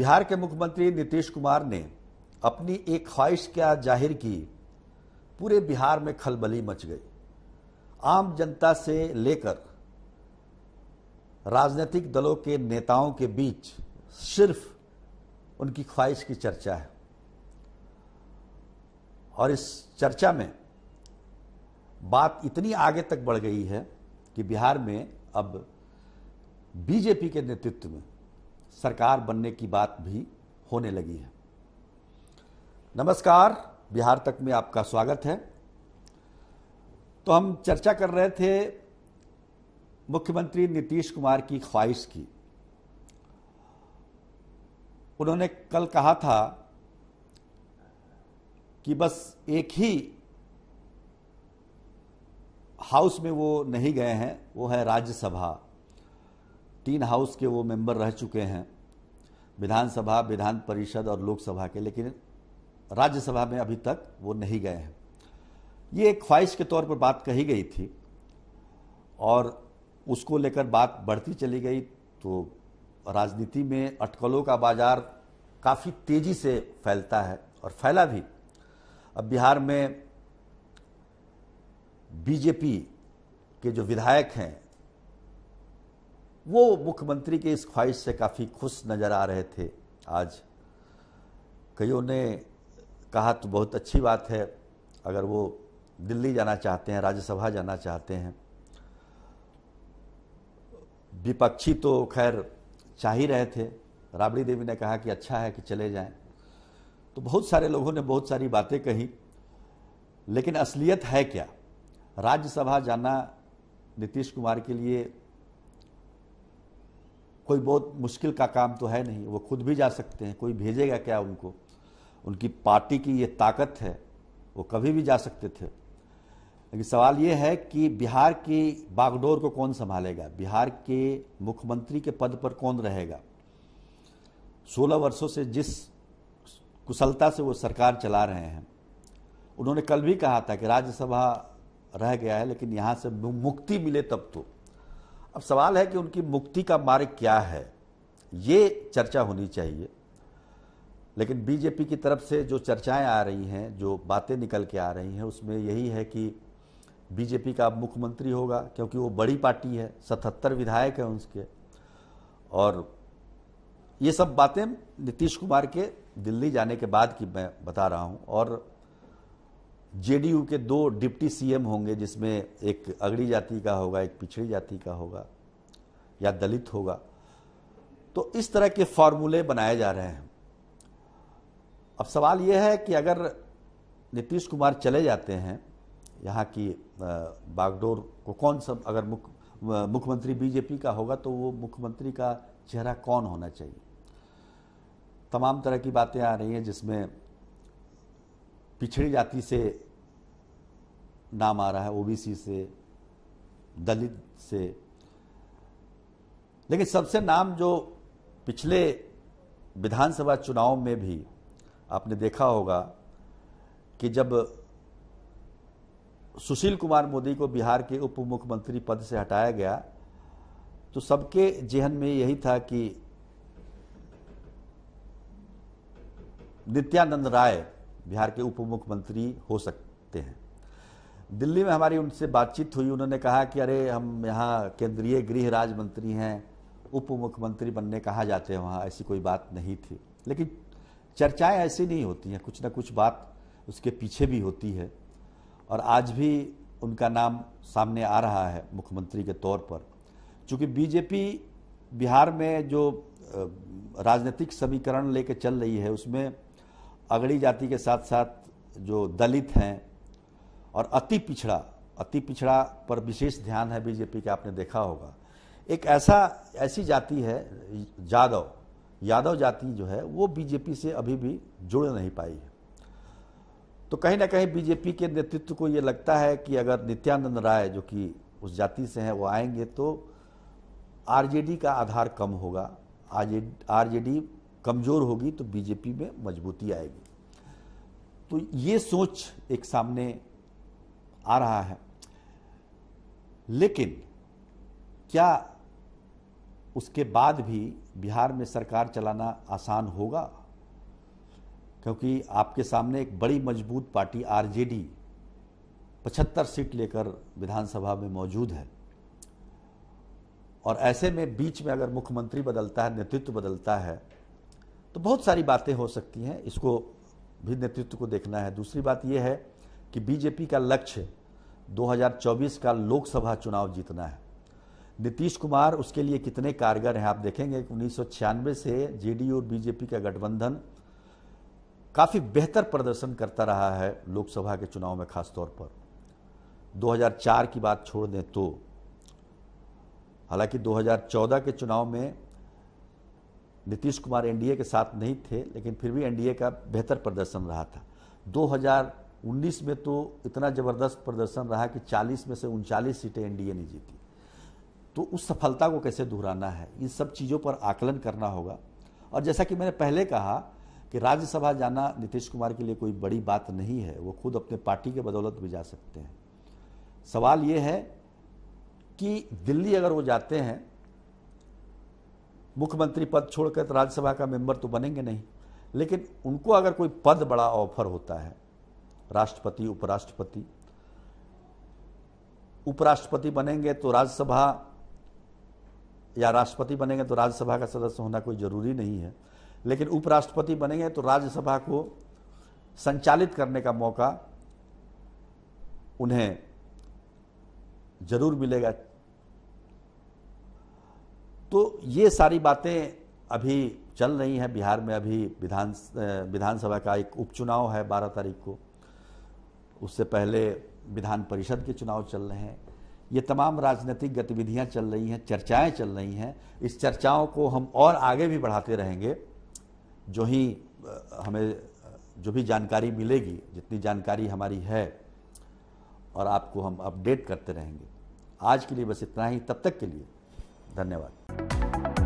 बिहार के मुख्यमंत्री नीतीश कुमार ने अपनी एक ख्वाहिश क्या जाहिर की पूरे बिहार में खलबली मच गई आम जनता से लेकर राजनीतिक दलों के नेताओं के बीच सिर्फ उनकी ख्वाहिश की चर्चा है और इस चर्चा में बात इतनी आगे तक बढ़ गई है कि बिहार में अब बीजेपी के नेतृत्व में सरकार बनने की बात भी होने लगी है नमस्कार बिहार तक में आपका स्वागत है तो हम चर्चा कर रहे थे मुख्यमंत्री नीतीश कुमार की ख्वाहिश की उन्होंने कल कहा था कि बस एक ही हाउस में वो नहीं गए हैं वो है राज्यसभा तीन हाउस के वो मेंबर रह चुके हैं विधानसभा विधान परिषद और लोकसभा के लेकिन राज्यसभा में अभी तक वो नहीं गए हैं ये एक ख्वाहिश के तौर पर बात कही गई थी और उसको लेकर बात बढ़ती चली गई तो राजनीति में अटकलों का बाजार काफ़ी तेज़ी से फैलता है और फैला भी अब बिहार में बीजेपी के जो विधायक हैं वो मुख्यमंत्री के इस ख्वाहिश से काफ़ी खुश नज़र आ रहे थे आज कईयों ने कहा तो बहुत अच्छी बात है अगर वो दिल्ली जाना चाहते हैं राज्यसभा जाना चाहते हैं विपक्षी तो खैर चाह ही रहे थे राबड़ी देवी ने कहा कि अच्छा है कि चले जाएं तो बहुत सारे लोगों ने बहुत सारी बातें कही लेकिन असलियत है क्या राज्यसभा जाना नीतीश कुमार के लिए कोई बहुत मुश्किल का काम तो है नहीं वो खुद भी जा सकते हैं कोई भेजेगा क्या उनको उनकी पार्टी की ये ताकत है वो कभी भी जा सकते थे लेकिन सवाल ये है कि बिहार की बागडोर को कौन संभालेगा बिहार के मुख्यमंत्री के पद पर कौन रहेगा सोलह वर्षों से जिस कुशलता से वो सरकार चला रहे हैं उन्होंने कल भी कहा था कि राज्यसभा रह गया है लेकिन यहाँ से मुक्ति मिले तब तो अब सवाल है कि उनकी मुक्ति का मार्ग क्या है ये चर्चा होनी चाहिए लेकिन बीजेपी की तरफ से जो चर्चाएं आ रही हैं जो बातें निकल के आ रही हैं उसमें यही है कि बीजेपी का मुख्यमंत्री होगा क्योंकि वो बड़ी पार्टी है सतहत्तर विधायक हैं उसके और ये सब बातें नीतीश कुमार के दिल्ली जाने के बाद की मैं बता रहा हूँ और जेडीयू के दो डिप्टी सीएम होंगे जिसमें एक अगड़ी जाति का होगा एक पिछड़ी जाति का होगा या दलित होगा तो इस तरह के फॉर्मूले बनाए जा रहे हैं अब सवाल यह है कि अगर नीतीश कुमार चले जाते हैं यहाँ की बागडोर को कौन सब अगर मुख मुख्यमंत्री बीजेपी का होगा तो वो मुख्यमंत्री का चेहरा कौन होना चाहिए तमाम तरह की बातें आ रही हैं जिसमें पिछड़ी जाति से नाम आ रहा है ओबीसी से दलित से लेकिन सबसे नाम जो पिछले विधानसभा चुनाव में भी आपने देखा होगा कि जब सुशील कुमार मोदी को बिहार के उप मुख्यमंत्री पद से हटाया गया तो सबके जेहन में यही था कि नित्यानंद राय बिहार के उप मुख्यमंत्री हो सकते हैं दिल्ली में हमारी उनसे बातचीत हुई उन्होंने कहा कि अरे हम यहाँ केंद्रीय गृह राज्य मंत्री हैं उप मुख्यमंत्री बनने कहा जाते हैं वहाँ ऐसी कोई बात नहीं थी लेकिन चर्चाएं ऐसी नहीं होती हैं कुछ ना कुछ बात उसके पीछे भी होती है और आज भी उनका नाम सामने आ रहा है मुख्यमंत्री के तौर पर चूँकि बीजेपी बिहार में जो राजनीतिक समीकरण लेके चल रही है उसमें अगड़ी जाति के साथ साथ जो दलित हैं और अति पिछड़ा अति पिछड़ा पर विशेष ध्यान है बीजेपी का आपने देखा होगा एक ऐसा ऐसी जाति है यादव यादव जाति जो है वो बीजेपी से अभी भी जुड़ नहीं पाई है तो कहीं ना कहीं बीजेपी के नेतृत्व को ये लगता है कि अगर नित्यानंद राय जो कि उस जाति से हैं वो आएंगे तो आरजेडी का आधार कम होगा आरजेडी कमज़ोर होगी तो बीजेपी में मजबूती आएगी तो ये सोच एक सामने आ रहा है लेकिन क्या उसके बाद भी बिहार में सरकार चलाना आसान होगा क्योंकि आपके सामने एक बड़ी मजबूत पार्टी आरजेडी 75 सीट लेकर विधानसभा में मौजूद है और ऐसे में बीच में अगर मुख्यमंत्री बदलता है नेतृत्व बदलता है तो बहुत सारी बातें हो सकती हैं इसको भी नेतृत्व को देखना है दूसरी बात यह है कि बीजेपी का लक्ष्य 2024 का लोकसभा चुनाव जीतना है नीतीश कुमार उसके लिए कितने कारगर हैं आप देखेंगे कि उन्नीस से जेडीयू और बीजेपी का गठबंधन काफ़ी बेहतर प्रदर्शन करता रहा है लोकसभा के चुनाव में खासतौर पर 2004 की बात छोड़ दें तो हालांकि 2014 के चुनाव में नीतीश कुमार एनडीए के साथ नहीं थे लेकिन फिर भी एनडीए का बेहतर प्रदर्शन रहा था 2019 में तो इतना ज़बरदस्त प्रदर्शन रहा कि 40 में से उनचालीस सीटें एनडीए ने जीती तो उस सफलता को कैसे दोहराना है इन सब चीज़ों पर आकलन करना होगा और जैसा कि मैंने पहले कहा कि राज्यसभा जाना नीतीश कुमार के लिए कोई बड़ी बात नहीं है वो खुद अपने पार्टी के बदौलत भी जा सकते हैं सवाल ये है कि दिल्ली अगर वो जाते हैं मुख्यमंत्री पद छोड़कर तो राज्यसभा का मेंबर तो बनेंगे नहीं लेकिन उनको अगर कोई पद बड़ा ऑफर होता है राष्ट्रपति उपराष्ट्रपति उपराष्ट्रपति बनेंगे तो राज्यसभा या राष्ट्रपति बनेंगे तो राज्यसभा का सदस्य होना कोई जरूरी नहीं है लेकिन उपराष्ट्रपति बनेंगे तो राज्यसभा को संचालित करने का मौका उन्हें जरूर मिलेगा तो ये सारी बातें अभी चल रही हैं बिहार में अभी विधान विधानसभा का एक उपचुनाव है बारह तारीख को उससे पहले विधान परिषद के चुनाव चल रहे हैं ये तमाम राजनीतिक गतिविधियां चल रही हैं चर्चाएं चल रही हैं इस चर्चाओं को हम और आगे भी बढ़ाते रहेंगे जो ही हमें जो भी जानकारी मिलेगी जितनी जानकारी हमारी है और आपको हम अपडेट करते रहेंगे आज के लिए बस इतना ही तब तक के लिए धन्यवाद